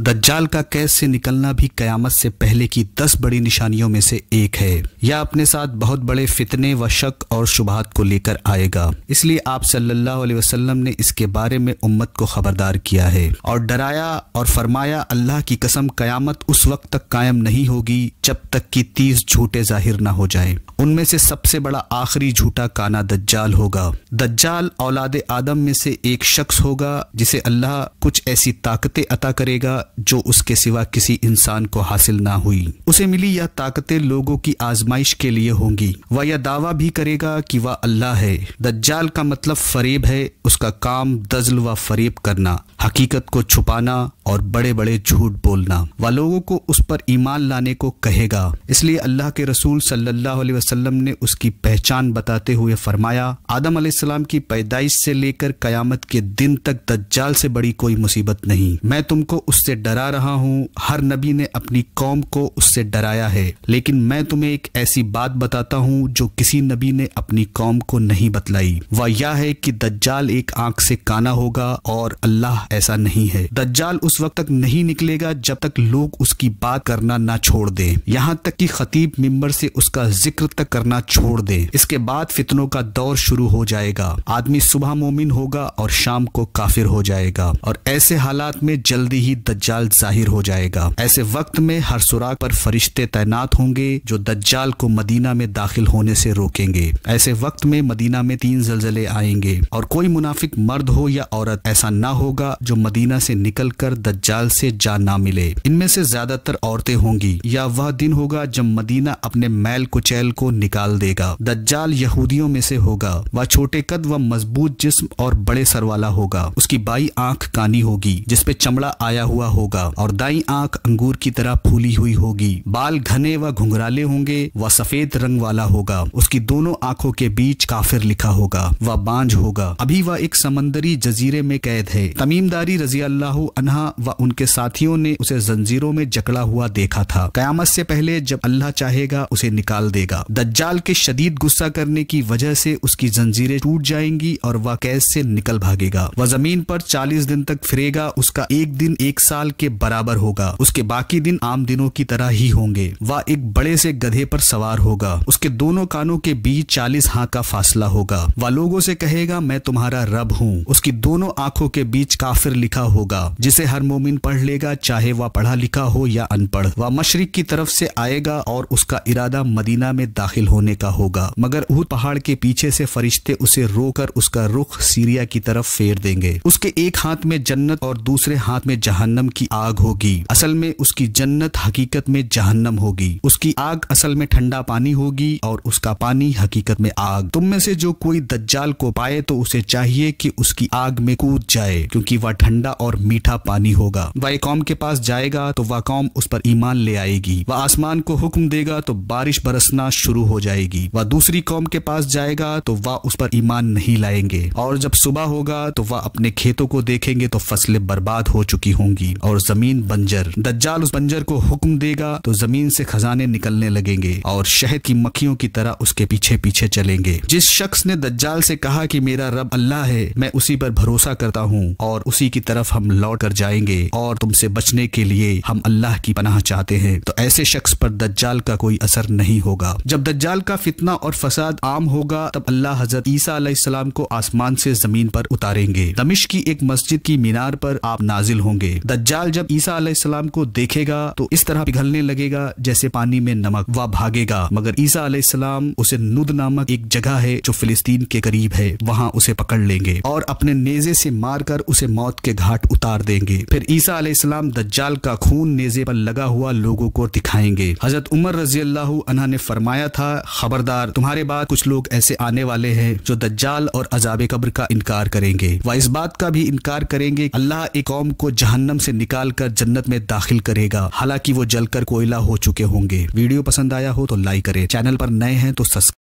दज्जाल का कैद से निकलना भी कयामत से पहले की दस बड़ी निशानियों में से एक है यह अपने साथ बहुत बड़े फितने व शक और शुबहत को लेकर आएगा इसलिए आप सल्लल्लाहु अलैहि वसल्लम ने इसके बारे में उम्मत को खबरदार किया है और डराया और फरमाया अल्लाह की कसम कयामत उस वक्त तक कायम नहीं होगी जब तक की तीस झूठे जाहिर ना हो जाए उनमें से सबसे बड़ा आखिरी झूठा काना दज्जाल होगा दज्जाल औलाद आदम में से एक शख्स होगा जिसे अल्लाह कुछ ऐसी ताकतें अता करेगा जो उसके सिवा किसी इंसान को हासिल ना हुई उसे मिली यह ताकतें लोगों की आजमाइश के लिए होंगी वह यह दावा भी करेगा कि वह अल्लाह है दज्जाल का मतलब फरेब है उसका काम दजल व फरेब करना हकीकत को छुपाना और बड़े बड़े झूठ बोलना व लोगों को उस पर ईमान लाने को कहेगा इसलिए अल्लाह के रसूल सल्लल्लाहु अलैहि वसल्लम ने उसकी पहचान बताते हुए फरमाया आदम आदम की पैदाइश से लेकर कयामत के दिन तक दज्जाल से बड़ी कोई मुसीबत नहीं मैं तुमको उससे डरा रहा हूँ हर नबी ने अपनी कौम को उससे डराया है लेकिन मैं तुम्हें एक ऐसी बात बताता हूँ जो किसी नबी ने अपनी कौम को नहीं बतलाई वह यह है कि दज्जाल एक आंख से काना होगा और अल्लाह ऐसा नहीं है दज्जाल उस वक्त तक नहीं निकलेगा जब तक लोग उसकी बात करना ना छोड़ दें यहाँ तक कि खतीब मिंबर से उसका जिक्र तक करना छोड़ दें इसके बाद फितनों का दौर शुरू हो जाएगा आदमी सुबह मोमिन होगा और शाम को काफिर हो जाएगा और ऐसे हालात में जल्दी ही दज्जाल जाहिर हो जाएगा ऐसे वक्त में हर सुराग पर फरिश्ते तैनात होंगे जो दज्जाल को मदीना में दाखिल होने से रोकेंगे ऐसे वक्त में मदीना में तीन जलजले आएंगे और कोई मुनाफिक मर्द हो या औरत ऐसा ना होगा जो मदीना से निकल कर दज्जाल से जा ना मिले इनमें से ज्यादातर औरतें होंगी या वह दिन होगा जब मदीना अपने मैल कुचैल को निकाल देगा दज्जाल यहूदियों में से होगा वह छोटे कद व मजबूत जिस्म और बड़े सर वाला होगा उसकी बाई आंख कानी होगी जिसपे चमड़ा आया हुआ होगा और दाई आंख अंगूर की तरह फूली हुई होगी बाल घने व घुंघराले होंगे व सफेद रंग वाला होगा उसकी दोनों आंखों के बीच काफिर लिखा होगा व बांझ होगा अभी वह एक समंदरी जजीरे में कैद है तमीमदारी रजी अल्लाह अनहा व उनके साथियों ने उसे जंजीरों में जकड़ा हुआ देखा था कयामत से पहले जब अल्लाह चाहेगा उसे निकाल देगा दज्जाल के शदीद गुस्सा करने की वजह से उसकी जंजीरें टूट जाएंगी और वह कैद से निकल भागेगा वह जमीन पर चालीस दिन तक फिरेगा उसका एक दिन एक साल के बराबर होगा उसके बाकी दिन आम दिनों की तरह ही होंगे वह एक बड़े से गधे पर सवार होगा उसके दोनों कानों के बीच चालीस हाथ का फासला होगा वह लोगों से कहेगा मैं तुम्हारा रब हूँ उसकी दोनों आंखों के बीच काफिर लिखा होगा जिसे हर हर मोमिन पढ़ लेगा चाहे वह पढ़ा लिखा हो या अनपढ़ वह मशरक की तरफ से आएगा और उसका इरादा मदीना में दाखिल होने का होगा मगर वह पहाड़ के पीछे से फरिश्ते उसे रोकर उसका रुख सीरिया की तरफ फेर देंगे उसके एक हाथ में जन्नत और दूसरे हाथ में जहन्नम की आग होगी असल में उसकी जन्नत हकीकत में जहन्नम होगी उसकी आग असल में ठंडा पानी होगी और उसका पानी हकीकत में आग तुम में से जो कोई दज्जाल को पाए तो उसे चाहिए कि उसकी आग में कूद जाए क्योंकि वह ठंडा और मीठा पानी नहीं होगा कौम के पास जाएगा तो वह कौम उस पर ईमान ले आएगी वह आसमान को हुक्म देगा तो बारिश बरसना शुरू हो जाएगी वह दूसरी कौम के पास जाएगा तो वह उस पर ईमान नहीं लाएंगे और जब सुबह होगा तो वह अपने खेतों को देखेंगे तो फसलें बर्बाद हो चुकी होंगी और जमीन बंजर दज्जाल उस बंजर को हुक्म देगा तो जमीन से खजाने निकलने लगेंगे और शहद की मक्खियों की तरह उसके पीछे पीछे चलेंगे जिस शख्स ने दज्जाल से कहा कि मेरा रब अल्लाह है मैं उसी पर भरोसा करता हूँ और उसी की तरफ हम लौट कर जाए जाएंगे और तुमसे बचने के लिए हम अल्लाह की पनाह चाहते हैं तो ऐसे शख्स पर दज्जाल का कोई असर नहीं होगा जब दज्जाल का फितना और फसाद आम होगा तब अल्लाह हजरत ईसा सलाम को आसमान से जमीन पर उतारेंगे दमिश की एक मस्जिद की मीनार पर आप नाजिल होंगे दज्जाल जब ईसा सलाम को देखेगा तो इस तरह पिघलने लगेगा जैसे पानी में नमक वह भागेगा मगर ईसा सलाम उसे नुद नामक एक जगह है जो फिलिस्तीन के करीब है वहाँ उसे पकड़ लेंगे और अपने नेजे से मारकर उसे मौत के घाट उतार देंगे फिर ईसा आलाम दज्जाल का खून नेजे पर लगा हुआ लोगों को दिखाएंगे हजरत उमर रजी अल्लाह ने फरमाया था खबरदार तुम्हारे बाद कुछ लोग ऐसे आने वाले हैं जो दज्जाल और अजाब कब्र का इनकार करेंगे वह इस बात का भी इनकार करेंगे अल्लाह एक कौम को जहन्नम से निकाल कर जन्नत में दाखिल करेगा हालांकि वो जलकर कोयला हो चुके होंगे वीडियो पसंद आया हो तो लाइक करे चैनल पर नए हैं तो सब्सक्राइब